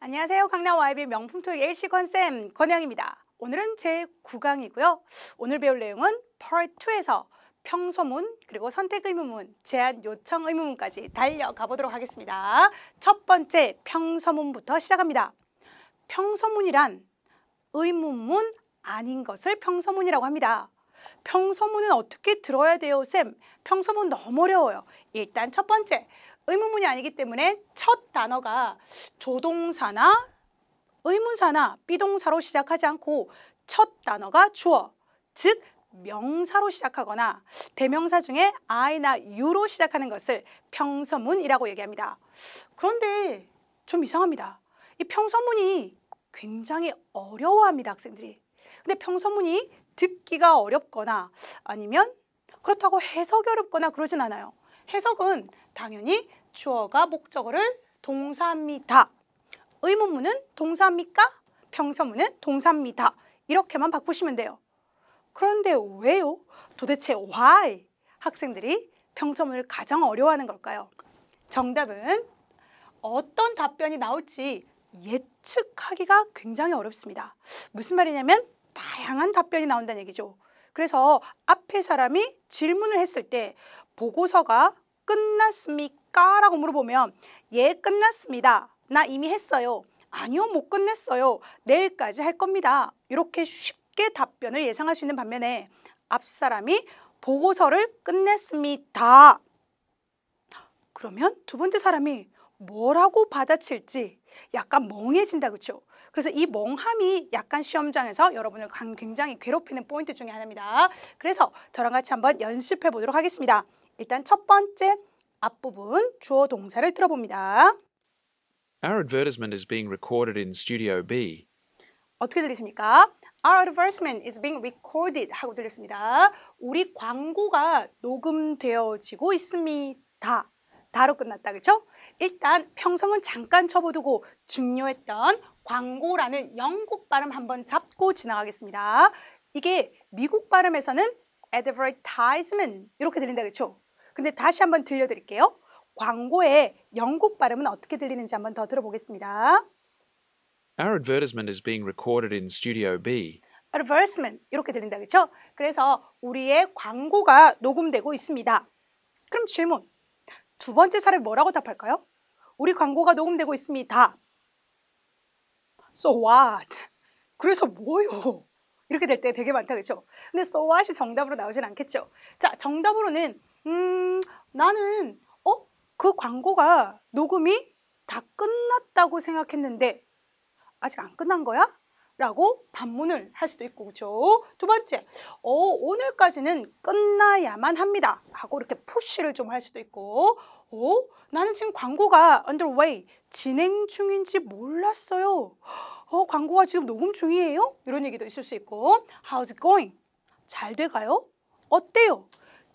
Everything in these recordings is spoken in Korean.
안녕하세요. 강남 YB 명품 토익 일시권쌤 권영입니다. 오늘은 제9강이고요. 오늘 배울 내용은 Part 2에서 평소문, 그리고 선택 의무문, 제한 요청 의무문까지 달려가보도록 하겠습니다. 첫 번째 평소문부터 시작합니다. 평소문이란 의문문 아닌 것을 평소문이라고 합니다. 평소문은 어떻게 들어야 돼요, 쌤? 평소문 너무 어려워요. 일단 첫 번째, 의문문이 아니기 때문에 첫 단어가 조동사나 의문사나 비동사로 시작하지 않고 첫 단어가 주어, 즉 명사로 시작하거나 대명사 중에 I나 U로 시작하는 것을 평서문이라고 얘기합니다. 그런데 좀 이상합니다. 이 평서문이 굉장히 어려워합니다, 학생들이. 근데 평서문이 듣기가 어렵거나 아니면 그렇다고 해석이 어렵거나 그러진 않아요. 해석은 당연히 주어가 목적어를 동사입니다. 의문문은 동사입니까? 평서문은 동사입니다. 이렇게만 바꾸시면 돼요. 그런데 왜요? 도대체 why 학생들이 평문을 가장 어려워하는 걸까요? 정답은 어떤 답변이 나올지 예측하기가 굉장히 어렵습니다. 무슨 말이냐면 다양한 답변이 나온다는 얘기죠. 그래서 앞에 사람이 질문을 했을 때 보고서가 끝났습니까? 라고 물어보면 예, 끝났습니다. 나 이미 했어요. 아니요, 못 끝냈어요. 내일까지 할 겁니다. 이렇게 쉽게 답변을 예상할 수 있는 반면에 앞사람이 보고서를 끝냈습니다. 그러면 두 번째 사람이 뭐라고 받아칠지 약간 멍해진다 그렇죠? 그래서 이 멍함이 약간 시험장에서 여러분을 굉장히 괴롭히는 포인트 중에 하나입니다. 그래서 저랑 같이 한번 연습해 보도록 하겠습니다. 일단 첫 번째 앞부분 주어 동사를 들어봅니다. Our advertisement is being recorded in Studio B. 어떻게 들리십니까? Our advertisement is being recorded 하고 들렸습니다. 우리 광고가 녹음되어지고 있습니다. 다로 끝났다 그렇죠? 일단 평성은 잠깐 쳐보두고 중요했던 광고라는 영국 발음 한번 잡고 지나가겠습니다. 이게 미국 발음에서는 advertisement 이렇게 들린다 그렇죠? 근데 다시 한번 들려드릴게요. 광고의 영국 발음은 어떻게 들리는지 한번 더 들어보겠습니다. Our advertisement is being recorded in Studio B. advertisement 이렇게 들린다 그렇죠? 그래서 우리의 광고가 녹음되고 있습니다. 그럼 질문. 두 번째 사례 뭐라고 답할까요? 우리 광고가 녹음되고 있습니다. So what? 그래서 뭐요? 이렇게 될 때 되게 많다 그렇죠? 근데 so what이 정답으로 나오진 않겠죠? 자, 정답으로는 음, 나는 어? 그 광고가 녹음이 다 끝났다고 생각했는데 아직 안 끝난 거야? 라고 반문을 할 수도 있고 그렇죠? 두 번째, 어, 오늘까지는 끝나야만 합니다 하고 이렇게 푸쉬를 좀 할 수도 있고 어, 나는 지금 광고가 underway, 진행 중인지 몰랐어요 어, 광고가 지금 녹음 중이에요? 이런 얘기도 있을 수 있고 How's it going? 잘 돼가요? 어때요?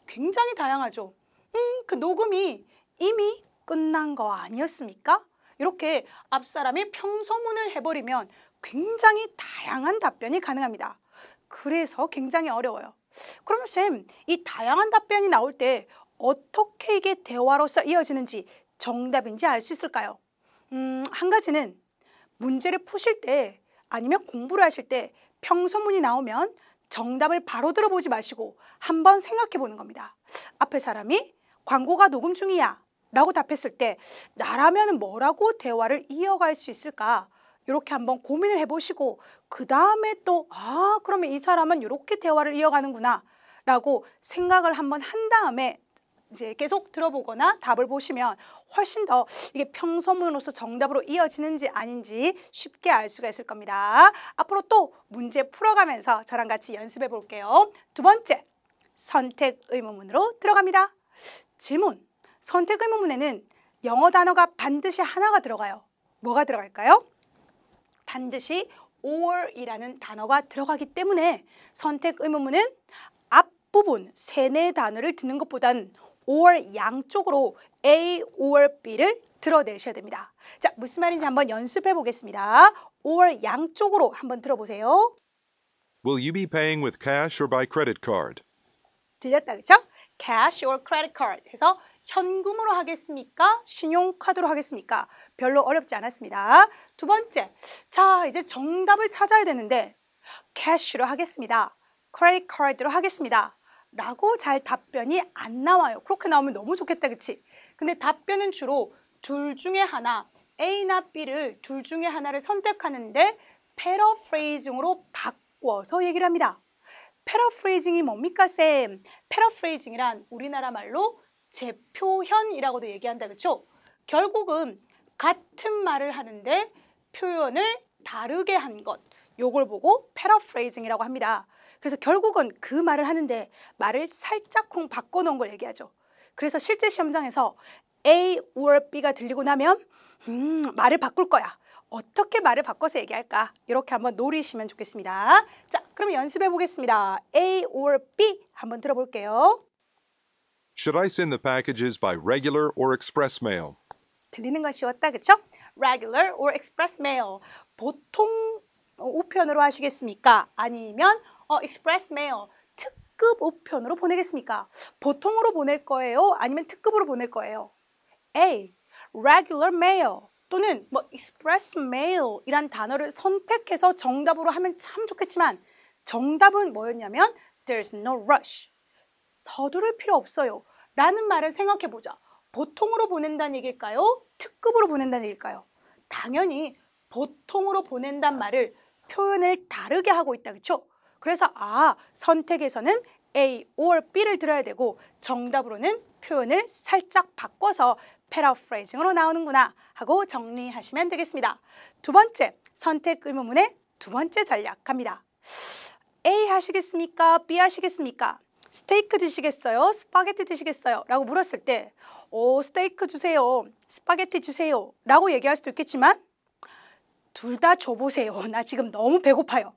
굉장히 다양하죠. 음, 그 녹음이 이미 끝난 거 아니었습니까? 이렇게 앞사람이 평소문을 해버리면 굉장히 다양한 답변이 가능합니다. 그래서 굉장히 어려워요. 그럼 쌤, 이 다양한 답변이 나올 때 어떻게 이게 대화로서 이어지는지 정답인지 알 수 있을까요? 음, 한 가지는 문제를 푸실 때 아니면 공부를 하실 때 평소문이 나오면 정답을 바로 들어보지 마시고 한번 생각해 보는 겁니다. 앞에 사람이 광고가 녹음 중이야 라고 답했을 때 나라면 뭐라고 대화를 이어갈 수 있을까 이렇게 한번 고민을 해보시고 그 다음에 또 아 그러면 이 사람은 이렇게 대화를 이어가는구나 라고 생각을 한번 한 다음에 이제 계속 들어보거나 답을 보시면 훨씬 더 이게 평소문으로서 정답으로 이어지는지 아닌지 쉽게 알 수가 있을 겁니다. 앞으로 또 문제 풀어가면서 저랑 같이 연습해 볼게요. 두 번째, 선택 의문문으로 들어갑니다. 질문, 선택 의문문에는 영어 단어가 반드시 하나가 들어가요. 뭐가 들어갈까요? 반드시 or이라는 단어가 들어가기 때문에 선택 의문문은 앞부분 세네 단어를 듣는 것보단 or 양쪽으로 A or B를 들어내셔야 됩니다. 자, 무슨 말인지 한번 연습해 보겠습니다. or 양쪽으로 한번 들어보세요. Will you be paying with cash or by credit card? 들렸다 그죠? cash or credit card 해서 현금으로 하겠습니까? 신용카드로 하겠습니까? 별로 어렵지 않았습니다. 두 번째, 자 이제 정답을 찾아야 되는데 cash로 하겠습니다. credit card로 하겠습니다. 라고 잘 답변이 안 나와요. 그렇게 나오면 너무 좋겠다, 그치? 근데 답변은 주로 둘 중에 하나, A나 B를 둘 중에 하나를 선택하는데 패러프레이징으로 바꿔서 얘기를 합니다. 패러프레이징이 뭡니까, 쌤? 패러프레이징이란 우리나라 말로 재표현이라고도 얘기한다, 그렇죠 결국은 같은 말을 하는데 표현을 다르게 한 것, 요걸 보고 패러프레이징이라고 합니다. 그래서 결국은 그 말을 하는데 말을 살짝콩 바꿔놓은 걸 얘기하죠. 그래서 실제 시험장에서 A or B가 들리고 나면 음, 말을 바꿀 거야. 어떻게 말을 바꿔서 얘기할까? 이렇게 한번 노리시면 좋겠습니다. 자, 그럼 연습해 보겠습니다. A or B 한번 들어볼게요. Should I send the packages by regular or express mail? 들리는 건 쉬웠다, 그쵸? Regular or express mail. 보통 우편으로 하시겠습니까? 아니면 어, express mail 특급 우편으로 보내겠습니까? 보통으로 보낼 거예요? 아니면 특급으로 보낼 거예요? A. regular mail 또는 뭐 express mail 이란 단어를 선택해서 정답으로 하면 참 좋겠지만 정답은 뭐였냐면 there's no rush 서두를 필요 없어요 라는 말을 생각해보자 보통으로 보낸다는 얘기일까요? 특급으로 보낸다는 얘기일까요? 당연히 보통으로 보낸다는 말을 표현을 다르게 하고 있다 그쵸? 그래서 아, 선택에서는 A or B를 들어야 되고 정답으로는 표현을 살짝 바꿔서 패러프레이징으로 나오는구나 하고 정리하시면 되겠습니다. 두 번째, 선택 의문문의 두 번째 전략 갑니다. A 하시겠습니까? B 하시겠습니까? 스테이크 드시겠어요? 스파게티 드시겠어요? 라고 물었을 때 오, 스테이크 주세요. 스파게티 주세요. 라고 얘기할 수도 있겠지만 둘 다 줘보세요. 나 지금 너무 배고파요.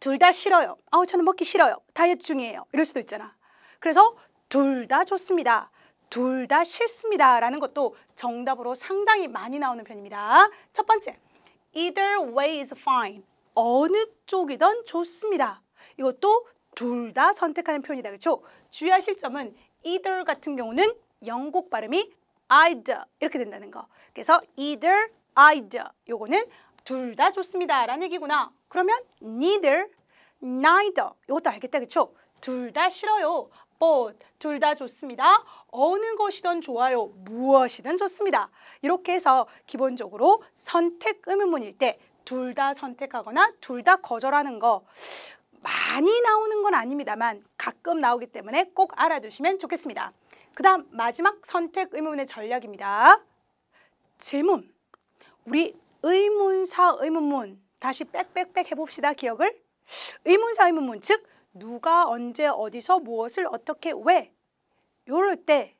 둘다 싫어요. 아우 저는 먹기 싫어요. 다이어트 중이에요. 이럴 수도 있잖아. 그래서 둘 다 좋습니다. 둘 다 싫습니다. 라는 것도 정답으로 상당히 많이 나오는 편입니다. 첫 번째, either way is fine. 어느 쪽이든 좋습니다. 이것도 둘 다 선택하는 표현이다. 그렇죠? 주의하실 점은 either 같은 경우는 영국 발음이 either 이렇게 된다는 거. 그래서 either, either 요거는 둘 다 좋습니다 라는 얘기구나. 그러면 neither, neither 이것도 알겠다 그렇죠둘 다 싫어요. b o t 둘다 좋습니다. 어느 것이든 좋아요. 무엇이든 좋습니다. 이렇게 해서 기본적으로 선택 의문문일 때 둘 다 선택하거나 둘 다 거절하는 거 많이 나오는 건 아닙니다만 가끔 나오기 때문에 꼭 알아두시면 좋겠습니다. 그 다음 마지막 선택 의문문의 전략입니다. 질문. 우리 의문사 의문문 다시 빽빽빽 해봅시다. 기억을. 의문사 의문문 즉 누가 언제 어디서 무엇을 어떻게 왜 요럴 때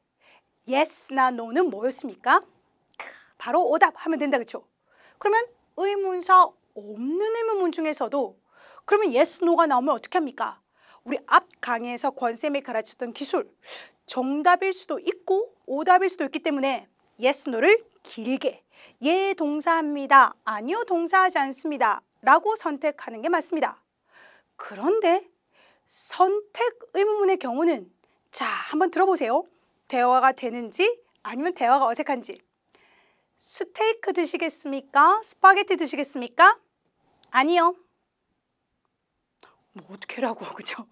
yes나 no는 뭐였습니까? 바로 오답 하면 된다 그쵸? 그러면 의문사 없는 의문문 중에서도 그러면 yes, no가 나오면 어떻게 합니까? 우리 앞 강의에서 권쌤이 가르쳤던 기술 정답일 수도 있고 오답일 수도 있기 때문에 yes, no를 길게 예 동사합니다. 아니요 동사하지 않습니다. 라고 선택하는 게 맞습니다. 그런데 선택 의문문의 경우는 자 한번 들어보세요. 대화가 되는지 아니면 대화가 어색한지 스테이크 드시겠습니까? 스파게티 드시겠습니까? 아니요. 뭐 어떻게라고 그죠?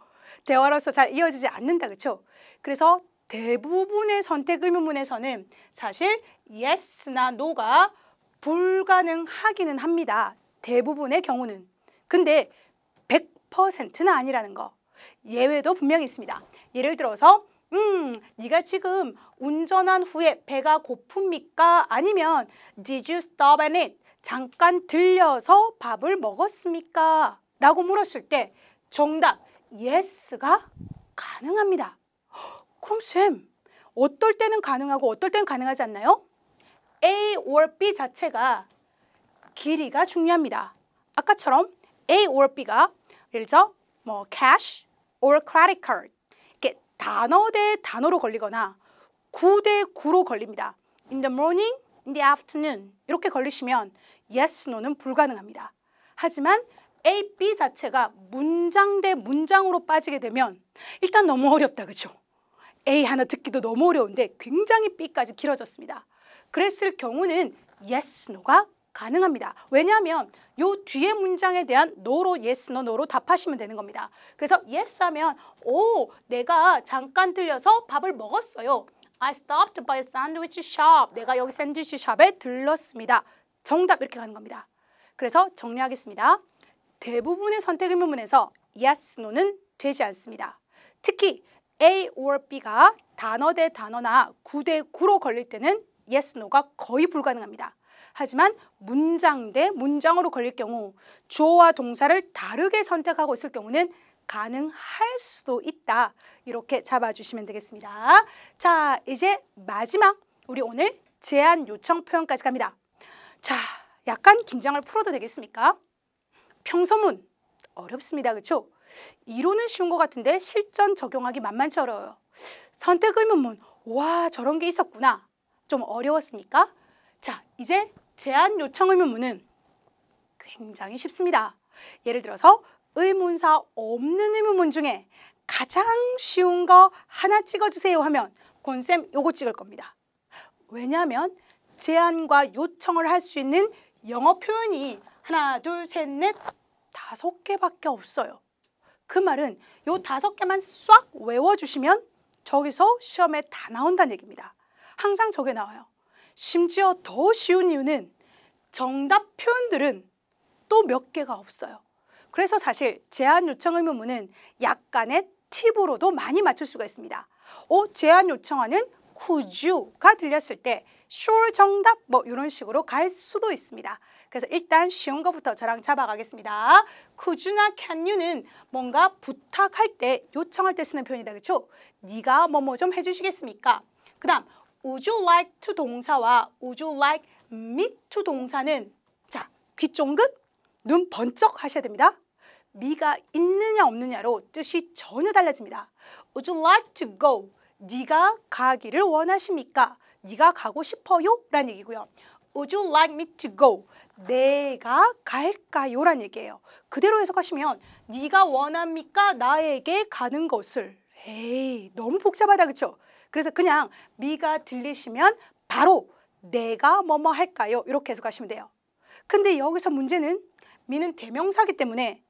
대화로서 잘 이어지지 않는다 그죠? 그래서 대부분의 선택 의문문에서는 사실 yes나 no가 불가능하기는 합니다. 대부분의 경우는. 근데 100%는 아니라는 거. 예외도 분명히 있습니다. 예를 들어서 음, 네가 지금 운전한 후에 배가 고픕니까? 아니면 Did you stop and eat? 잠깐 들려서 밥을 먹었습니까? 라고 물었을 때 정답 yes가 가능합니다. 그럼 쌤, 어떨 때는 가능하고 어떨 때는 가능하지 않나요? A or B 자체가 길이가 중요합니다. 아까처럼 A or B가 예를 들어 뭐 cash or credit card 이렇게 단어 대 단어로 걸리거나 구 대 구로 걸립니다. In the morning, in the afternoon 이렇게 걸리시면 yes, no는 불가능합니다. 하지만 A, B 자체가 문장 대 문장으로 빠지게 되면 일단 너무 어렵다, 그렇죠? A 하나 듣기도 너무 어려운데 굉장히 B까지 길어졌습니다. 그랬을 경우는 yes, no가 가능합니다. 왜냐하면 요 뒤에 문장에 대한 no로 yes, no, no로 답하시면 되는 겁니다. 그래서 yes 하면 오, 내가 잠깐 들려서 밥을 먹었어요. I stopped by a sandwich shop. 내가 여기 샌드위치 샵에 들렀습니다. 정답 이렇게 가는 겁니다. 그래서 정리하겠습니다. 대부분의 선택 의문문에서 yes, no는 되지 않습니다. 특히 A or B가 단어 대 단어나 9 대 9로 걸릴 때는 yes, no가 거의 불가능합니다. 하지만 문장 대 문장으로 걸릴 경우 주어와 동사를 다르게 선택하고 있을 경우는 가능할 수도 있다. 이렇게 잡아주시면 되겠습니다. 자, 이제 마지막 우리 오늘 제안 요청 표현까지 갑니다. 자, 약간 긴장을 풀어도 되겠습니까? 평소문 어렵습니다. 그렇죠? 이론은 쉬운 것 같은데 실전 적용하기 만만치 어려워요. 선택 의문문, 와 저런 게 있었구나. 좀 어려웠습니까? 자, 이제 제안 요청 의문문은 굉장히 쉽습니다. 예를 들어서 의문사 없는 의문문 중에 가장 쉬운 거 하나 찍어주세요 하면 권쌤 요거 찍을 겁니다. 왜냐하면 제안과 요청을 할 수 있는 영어 표현이 하나, 둘, 셋, 넷, 다섯 개밖에 없어요. 그 말은 요 다섯 개만 싹 외워주시면 저기서 시험에 다 나온다는 얘기입니다. 항상 저게 나와요. 심지어 더 쉬운 이유는 정답 표현들은 또 몇 개가 없어요. 그래서 사실 제한 요청 의무문은 약간의 팁으로도 많이 맞출 수가 있습니다. 어, 제한 요청하는 could you가 들렸을 때 sure 정답 뭐 이런 식으로 갈 수도 있습니다. 그래서 일단 쉬운 것부터 저랑 잡아가겠습니다. 쿠주나 캔유는 뭔가 부탁할 때, 요청할 때 쓰는 표현이다. 그렇죠? 네가 뭐뭐 좀 해주시겠습니까? 그 다음 would you like to 동사와 would you like me to 동사는 자, 귀 쫑긋, 눈 번쩍 하셔야 됩니다. 네가 있느냐 없느냐로 뜻이 전혀 달라집니다. Would you like to go? 네가 가기를 원하십니까? 네가 가고 싶어요? 라는 얘기고요. Would you like me to go? 내가 갈까요란 얘기예요. 그대로 해석하시면 네가 원합니까? 나에게 가는 것을 에이 너무 복잡하다 그쵸? 그래서 그냥 미가 들리시면 바로 내가 뭐뭐 할까요? 이렇게 해석하시면 돼요. 근데 여기서 문제는 미는 대명사기 때문에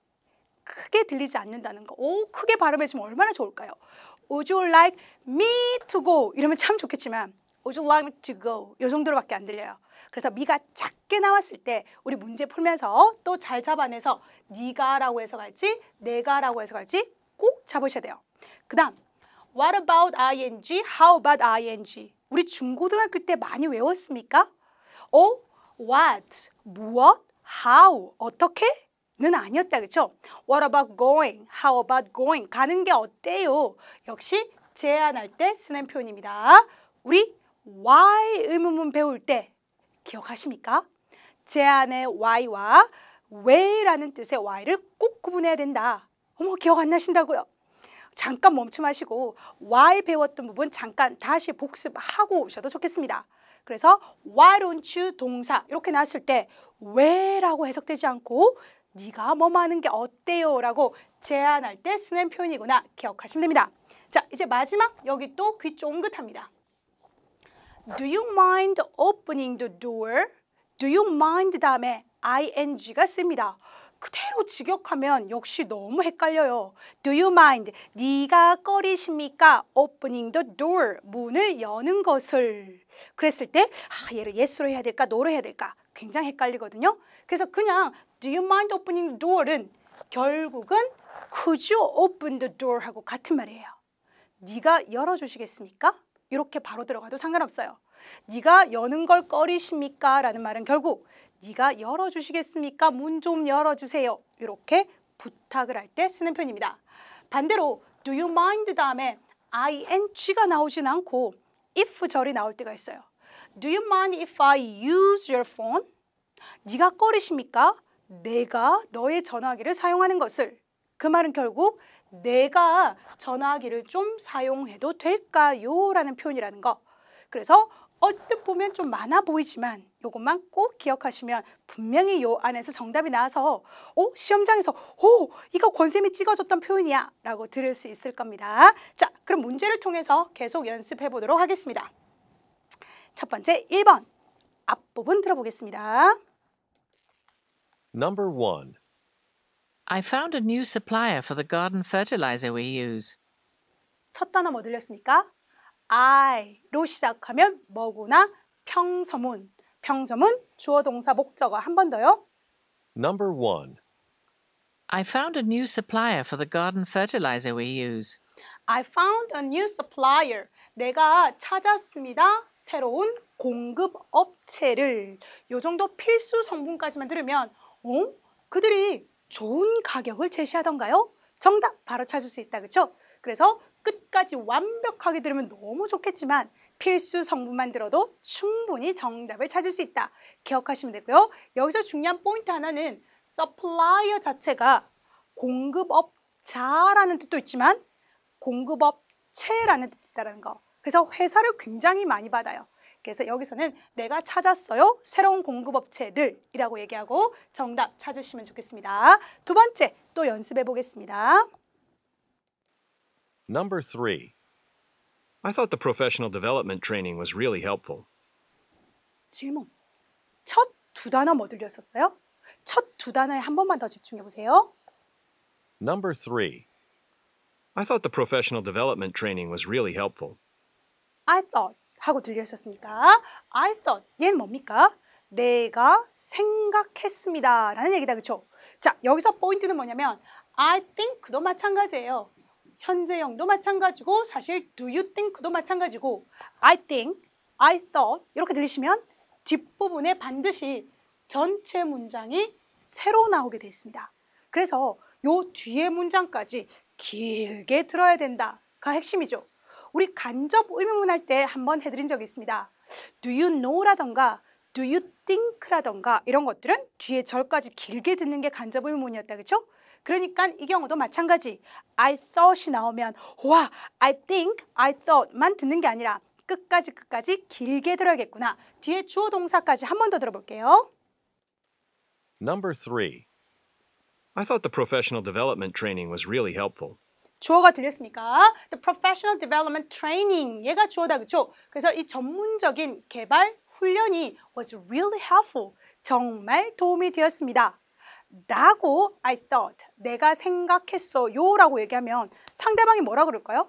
크게 들리지 않는다는 거. 오, 크게 발음해주면 얼마나 좋을까요? Would you like me to go? 이러면 참 좋겠지만 Would you like me to go? 요 정도로밖에 안 들려요. 그래서 미가 작게 나왔을 때 우리 문제 풀면서 또 잘 잡아내서 네가라고 해서 갈지 내가라고 해서 갈지 꼭 잡으셔야 돼요. 그 다음 What about ing? How about ing? 우리 중고등학교 때 많이 외웠습니까? 어? What? 무엇? How? 어떻게? 는 아니었다 그렇죠? What about going? How about going? 가는 게 어때요? 역시 제안할 때 쓰는 표현입니다. 우리 why 의문문 배울 때 기억하십니까? 제안의 why와 왜라는 뜻의 why를 꼭 구분해야 된다. 어머 기억 안 나신다고요? 잠깐 멈춤 하시고 why 배웠던 부분 잠깐 다시 복습하고 오셔도 좋겠습니다. 그래서 why don't you 동사 이렇게 나왔을 때 왜라고 해석되지 않고 네가 뭐 하는 게 어때요? 라고 제안할 때 쓰는 표현이구나 기억하시면 됩니다. 자 이제 마지막 여기 또 귀 쫑긋합니다. Do you mind opening the door? Do you mind 다음에 ing가 씁니다. 그대로 직역하면 역시 너무 헷갈려요. Do you mind? 네가 꺼리십니까? Opening the door. 문을 여는 것을. 그랬을 때 아, 얘를 yes로 해야 될까? no로 해야 될까? 굉장히 헷갈리거든요. 그래서 그냥 do you mind opening the door은 결국은 could you open the door 하고 같은 말이에요. 네가 열어주시겠습니까? 이렇게 바로 들어가도 상관없어요. 네가 여는 걸 꺼리십니까? 라는 말은 결국 네가 열어주시겠습니까? 문 좀 열어주세요. 이렇게 부탁을 할 때 쓰는 편입니다 반대로 do you mind 다음에 ing가 나오진 않고 if 절이 나올 때가 있어요. Do you mind if I use your phone? 네가 꺼리십니까? 내가 너의 전화기를 사용하는 것을 그 말은 결국 내가 전화기를 좀 사용해도 될까요? 라는 표현이라는 거. 그래서 얼뜻 보면 좀 많아 보이지만 이것만 꼭 기억하시면 분명히 요 안에서 정답이 나와서 어? 시험장에서 오 어? 이거 권쌤이 찍어줬던 표현이야 라고 들을 수 있을 겁니다. 자 그럼 문제를 통해서 계속 연습해 보도록 하겠습니다. 첫 번째 1번 앞부분 들어보겠습니다. Number one. I found a new supplier for the garden fertilizer we use. 첫 단어 뭐 들렸습니까? I로 시작하면 뭐구나? 평서문. 평서문 주어 동사 목적어 한 번 더요. Number 1. I found a new supplier for the garden fertilizer we use. I found a new supplier. 내가 찾았습니다. 새로운 공급 업체를. 요 정도 필수 성분까지만 들으면 어? 그들이 좋은 가격을 제시하던가요? 정답 바로 찾을 수 있다 그쵸? 그래서 끝까지 완벽하게 들으면 너무 좋겠지만 필수 성분만 들어도 충분히 정답을 찾을 수 있다 기억하시면 되고요 여기서 중요한 포인트 하나는 서플라이어 자체가 공급업자라는 뜻도 있지만 공급업체라는 뜻이 있다는 거 그래서 회사를 굉장히 많이 받아요 그래서 여기서는 내가 찾았어요. 새로운 공급업체를 이라고 얘기하고 정답 찾으시면 좋겠습니다. 두 번째 또 연습해 보겠습니다. Number 3. I thought the professional development training was really helpful. 질문. 첫 두 단어 뭐 들렸었어요? 첫 두 단어에 한 번만 더 집중해 보세요. Number 3. I thought the professional development training was really helpful. I thought 하고 들렸었습니까 I thought 얘는 뭡니까? 내가 생각했습니다 라는 얘기다 그렇죠자 여기서 포인트는 뭐냐면 I think도 마찬가지예요. 현재형도 마찬가지고 사실 do you think도 마찬가지고 I think, I thought 이렇게 들리시면 뒷부분에 반드시 전체 문장이 새로 나오게 돼 있습니다. 그래서 요 뒤에 문장까지 길게 들어야 된다가 핵심이죠. 우리 간접 의문문 할 때 한번 해드린 적이 있습니다. Do you know라던가 Do you think라던가 이런 것들은 뒤에 절까지 길게 듣는 게 간접 의문문이었다 그렇죠? 그러니까 이 경우도 마찬가지 I thought이 나오면 와 I think, I thought만 듣는 게 아니라 끝까지 끝까지 길게 들어야겠구나. 뒤에 주어 동사까지 한 번 더 들어볼게요. Number 3. I thought the professional development training was really helpful. 주어가 들렸습니까? The professional development training 얘가 주어다 그죠 그래서 이 전문적인 개발 훈련이 was really helpful 정말 도움이 되었습니다. 라고 I thought 내가 생각했어요 라고 얘기하면 상대방이 뭐라 그럴까요?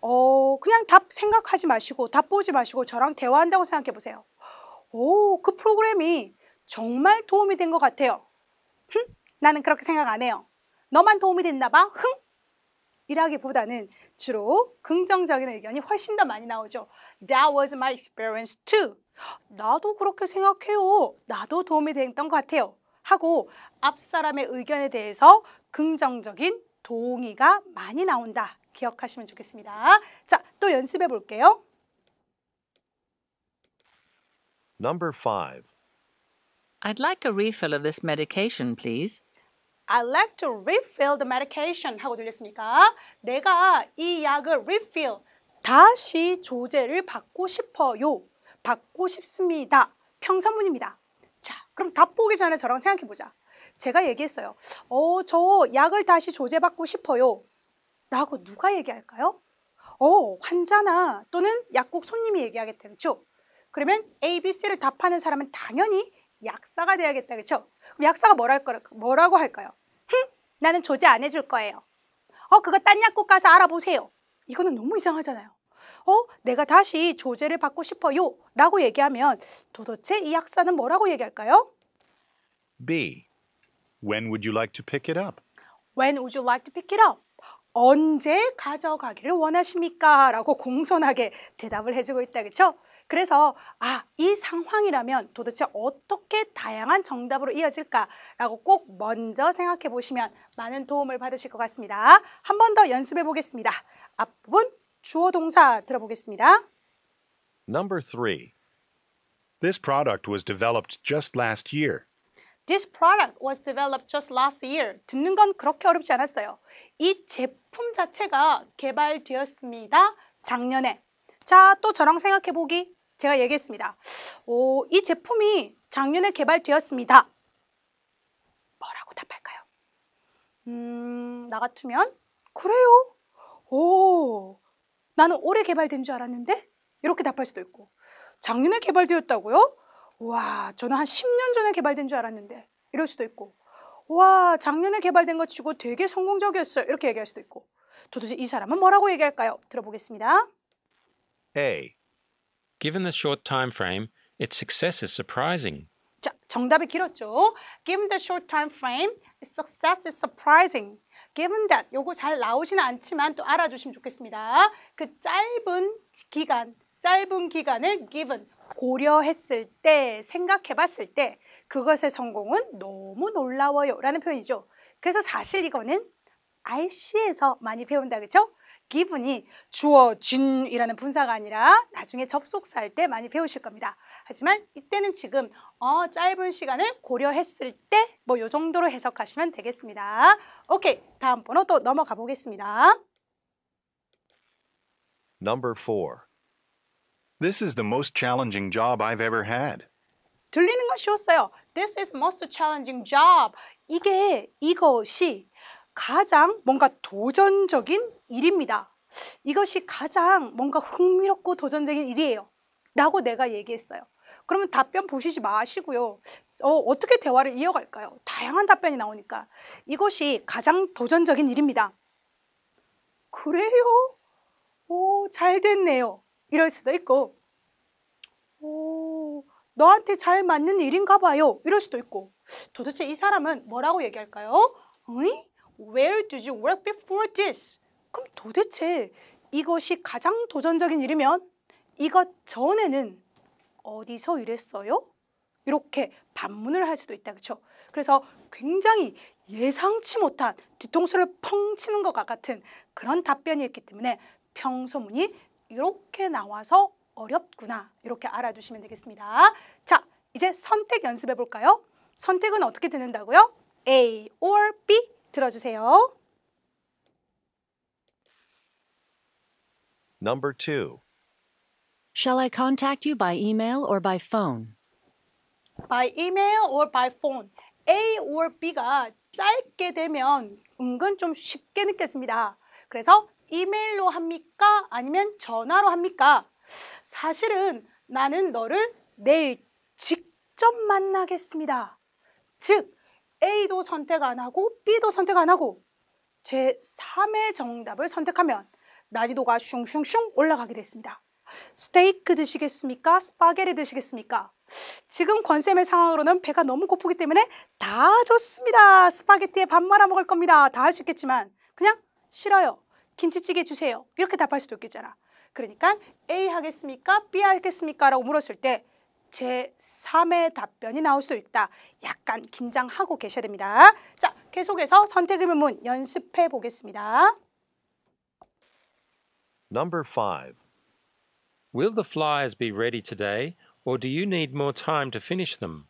어 그냥 답 생각하지 마시고 답 보지 마시고 저랑 대화한다고 생각해 보세요. 오그 프로그램이 정말 도움이 된 것 같아요. 흠? 나는 그렇게 생각 안 해요. 너만 도움이 됐나 봐? 흥? 이라기보다는 주로 긍정적인 의견이 훨씬 더 많이 나오죠. That was my experience too. 나도 그렇게 생각해요. 나도 도움이 됐던 것 같아요. 하고 앞사람의 의견에 대해서 긍정적인 동의가 많이 나온다. 기억하시면 좋겠습니다. 자, 또 연습해 볼게요. Number 5. I'd like a refill of this medication, please. I like to refill the medication 하고 들렸습니까? 내가 이 약을 refill 다시 조제를 받고 싶어요. 받고 싶습니다. 평선문입니다. 자, 그럼 답 보기 전에 저랑 생각해 보자. 제가 얘기했어요. 어, 저 약을 다시 조제받고 싶어요. 라고 누가 얘기할까요? 어, 환자나 또는 약국 손님이 얘기하겠다. 그렇죠? 그러면 A, B, C를 답하는 사람은 당연히 약사가 돼야겠다. 그렇죠? 그럼 약사가 뭐랄 거라, 뭐라고 할까요? 나는 조제 안 해줄 거예요. 어, 그거 딴 약국 가서 알아보세요. 이거는 너무 이상하잖아요. 어, 내가 다시 조제를 받고 싶어요. 라고 얘기하면 도대체 이 약사는 뭐라고 얘기할까요? B. When would you like to pick it up? When would you like to pick it up? 언제 가져가기를 원하십니까? 라고 공손하게 대답을 해주고 있다. 그렇죠? 그래서 아, 이 상황이라면 도대체 어떻게 다양한 정답으로 이어질까라고 꼭 먼저 생각해 보시면 많은 도움을 받으실 것 같습니다. 한 번 더 연습해 보겠습니다. 앞부분 주어 동사 들어보겠습니다. Number 3. This product was developed just last year. This product was developed just last year. 듣는 건 그렇게 어렵지 않았어요. 이 제품 자체가 개발되었습니다. 작년에 자, 또 저랑 생각해보기. 제가 얘기했습니다. 오, 이 제품이 작년에 개발되었습니다. 뭐라고 답할까요? 음, 나 같으면 그래요? 오, 나는 올해 개발된 줄 알았는데? 이렇게 답할 수도 있고 작년에 개발되었다고요? 와, 저는 한 10년 전에 개발된 줄 알았는데 이럴 수도 있고 와, 작년에 개발된 것 치고 되게 성공적이었어요. 이렇게 얘기할 수도 있고 도대체 이 사람은 뭐라고 얘기할까요? 들어보겠습니다. A. Given the short time frame, its success is surprising. 자, 정답이 길었죠. Given the short time frame, its success is surprising. Given that, 요거 잘 나오지는 않지만 또 알아주시면 좋겠습니다. 그 짧은 기간, 짧은 기간을 given, 고려했을 때, 생각해봤을 때 그것의 성공은 너무 놀라워요 라는 표현이죠. 그래서 사실 이거는 RC에서 많이 배운다 그죠 given이 주어 진이라는 분사가 아니라 나중에 접속사 할 때 많이 배우실 겁니다. 하지만 이때는 지금 어, 짧은 시간을 고려했을 때뭐요 정도로 해석하시면 되겠습니다. 오케이, 다음 번호 또 넘어가 보겠습니다. Number 4. This is the most challenging job I've ever had. 들리는 건 쉬웠어요. This is most challenging job. 이게 이것이 가장 뭔가 도전적인 일입니다. 이것이 가장 뭔가 흥미롭고 도전적인 일이에요. 라고 내가 얘기했어요. 그러면 답변 보시지 마시고요. 어, 어 떻게 대화를 이어갈까요? 다양한 답변이 나오니까 이것이 가장 도전적인 일입니다. 그래요? 오, 잘 됐네요. 이럴 수도 있고 오, 너한테 잘 맞는 일인가 봐요. 이럴 수도 있고 도대체 이 사람은 뭐라고 얘기할까요? 어이? Where did you work before this? 그럼 도대체 이것이 가장 도전적인 일이면 이것 전에는 어디서 일했어요? 이렇게 반문을 할 수도 있다. 그렇죠? 그래서 굉장히 예상치 못한 뒤통수를 펑 치는 것과 같은 그런 답변이었기 때문에 평소문이 이렇게 나와서 어렵구나 이렇게 알아두시면 되겠습니다. 자, 이제 선택 연습해 볼까요? 선택은 어떻게 되는다고요? A or B 들어주세요. Number 2. Shall I contact you by email or by phone? By email or by phone. A or B가 짧게 되면 은근 좀 쉽게 느껴집니다. 그래서 이메일로 합니까? 아니면 전화로 합니까? 사실은 나는 너를 내일 직접 만나겠습니다. 즉, A도 선택 안 하고 B도 선택 안 하고 제3의 정답을 선택하면 난이도가 슝슝슝 올라가게 됐습니다. 스테이크 드시겠습니까? 스파게티 드시겠습니까? 지금 권쌤의 상황으로는 배가 너무 고프기 때문에 다 좋습니다. 스파게티에 밥 말아 먹을 겁니다. 다 할 수 있겠지만 그냥 싫어요. 김치찌개 주세요. 이렇게 답할 수도 있겠잖아. 그러니까 A 하겠습니까? B 하겠습니까? 라고 물었을 때 제3의 답변이 나올 수도 있다. 약간 긴장하고 계셔야 됩니다. 자, 계속해서 선택의 문문 연습해 보겠습니다. Number 5. Will the flyers be ready today or do you need more time to finish them?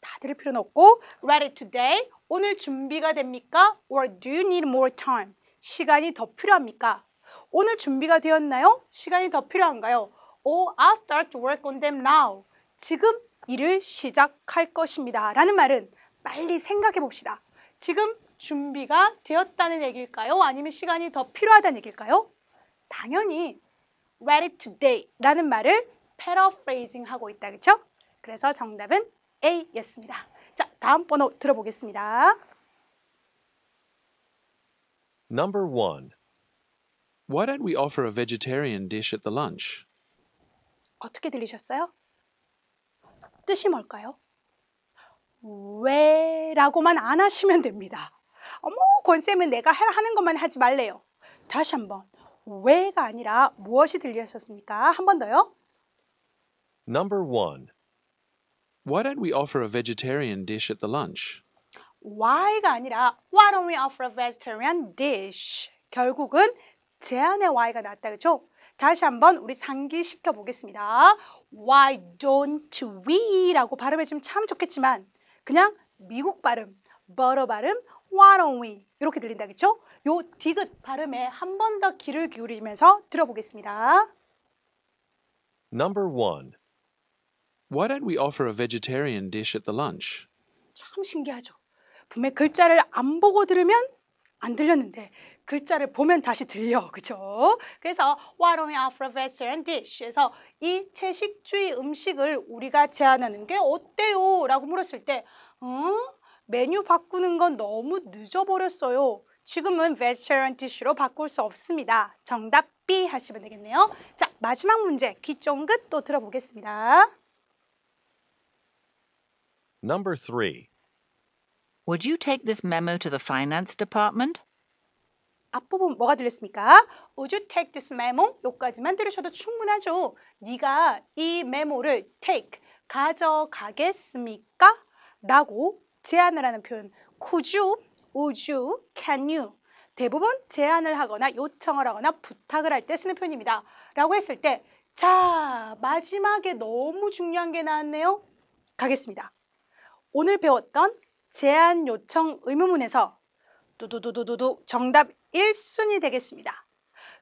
다 들을 필요는 없고 ready today 오늘 준비가 됩니까? or do you need more time? 시간이 더 필요합니까? 오늘 준비가 되었나요? 시간이 더 필요한가요? Oh, I'll start to work on them now. 지금 일을 시작할 것입니다. 라는 말은 빨리 생각해 봅시다. 지금 준비가 되었다는 얘기일까요? 아니면 시간이 더 필요하다는 얘기일까요? 당연히 ready today 라는 말을 paraphrasing 하고 있다. 그렇죠? 그래서 정답은 A였습니다. 자, 다음 번호 들어보겠습니다. Number 1. Why don't we offer a vegetarian dish at the lunch? 어떻게 들리셨어요? 뜻이 뭘까요? 왜 라고만 안 하시면 됩니다. 어머 권쌤은 내가 하는 것만 하지 말래요. 다시 한번 왜가 아니라 무엇이 들리셨습니까? 한 번 더요. Number one. Why don't we offer a vegetarian dish at the lunch? Why가 아니라 Why don't we offer a vegetarian dish? 결국은 제안의 Why가 났다 그죠? 다시 한번 우리 상기시켜 보겠습니다. Why don't we?라고 발음해주면 참 좋겠지만 그냥 미국 발음, 버러 발음, why don't we? 이렇게 들린다 그쵸? 요 디귿 발음에 한 번 더 귀를 기울이면서 들어보겠습니다. Number one. Why don't we offer a vegetarian dish at the lunch? 참 신기하죠. 분명 글자를 안 보고 들으면 안 들렸는데 글자를 보면 다시 들려. 그죠? 그래서 와 h y 아프 n 베스 e o f f 에서이 채식주의 음식을 우리가 제안하는 게 어때요? 라고 물었을 때 음? 메뉴 바꾸는 건 너무 늦어버렸어요. 지금은 베스트 e 디쉬로 바꿀 수 없습니다. 정답 B 하시면 되겠네요. 자, 마지막 문제 귀 쫑긋 또 들어보겠습니다. Number 3 Would you take this memo to the finance department? 앞부분 뭐가 들렸습니까? Would you take this memo? 요까지만 들으셔도 충분하죠. 네가 이 메모를 take, 가져가겠습니까? 라고 제안을 하는 표현 Could you, would you, can you 대부분 제안을 하거나 요청을 하거나 부탁을 할 때 쓰는 표현입니다. 라고 했을 때 자, 마지막에 너무 중요한 게 나왔네요. 가겠습니다. 오늘 배웠던 제안 요청 의무문에서 두두두두두 정답 1순위 되겠습니다.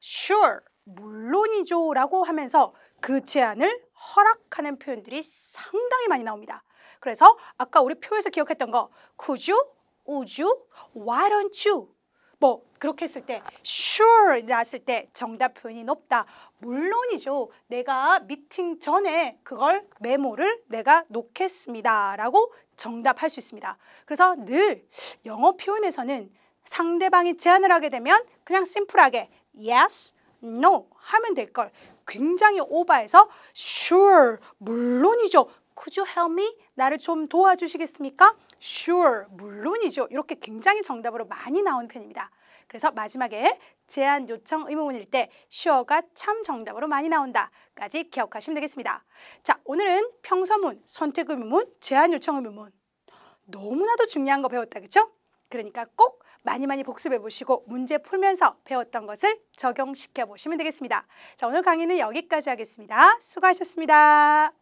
Sure, 물론이죠 라고 하면서 그 제안을 허락하는 표현들이 상당히 많이 나옵니다. 그래서 아까 우리 표에서 기억했던 거 could you, would you, why don't you 뭐 그렇게 했을 때 sure 났을 때 정답 표현이 높다. 물론이죠. 내가 미팅 전에 그걸 메모를 내가 놓겠습니다. 라고 정답할 수 있습니다. 그래서 늘 영어 표현에서는 상대방이 제안을 하게 되면 그냥 심플하게 yes, no 하면 될 걸 굉장히 오바해서 sure, 물론이죠. Could you help me? 나를 좀 도와주시겠습니까? Sure, 물론이죠. 이렇게 굉장히 정답으로 많이 나온 편입니다. 그래서 마지막에 제안 요청 의무문일 때 sure가 참 정답으로 많이 나온다까지 기억하시면 되겠습니다. 자, 오늘은 평서문, 선택 의무문, 제안 요청 의무문 너무나도 중요한 거 배웠다, 그죠 그러니까 꼭 많이 많이 복습해 보시고 문제 풀면서 배웠던 것을 적용시켜 보시면 되겠습니다. 자, 오늘 강의는 여기까지 하겠습니다. 수고하셨습니다.